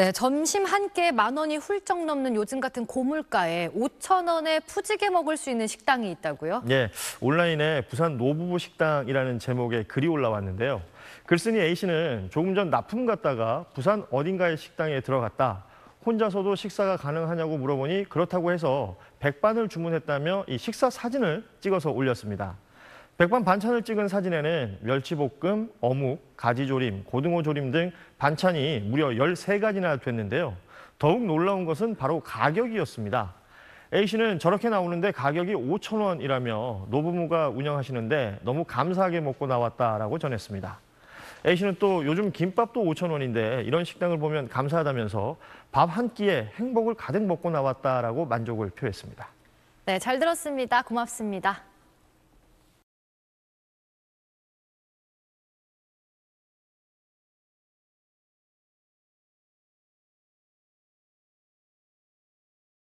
네, 점심 한 끼에 만 원이 훌쩍 넘는 요즘 같은 고물가에 5천 원에 푸지게 먹을 수 있는 식당이 있다고요? 예, 온라인에 부산 노부부 식당이라는 제목의 글이 올라왔는데요. 글쓴이 A 씨는 조금 전 납품 갔다가 부산 어딘가의 식당에 들어갔다. 혼자서도 식사가 가능하냐고 물어보니 그렇다고 해서 백반을 주문했다며 이 식사 사진을 찍어서 올렸습니다. 백반 반찬을 찍은 사진에는 멸치볶음, 어묵, 가지조림, 고등어조림 등 반찬이 무려 13가지나 됐는데요. 더욱 놀라운 것은 바로 가격이었습니다. A씨는 저렇게 나오는데 가격이 5천 원이라며 노부모가 운영하시는데 너무 감사하게 먹고 나왔다라고 전했습니다. A씨는 또 요즘 김밥도 5천 원인데 이런 식당을 보면 감사하다면서 밥 한 끼에 행복을 가득 먹고 나왔다라고 만족을 표했습니다. 네, 잘 들었습니다. 고맙습니다.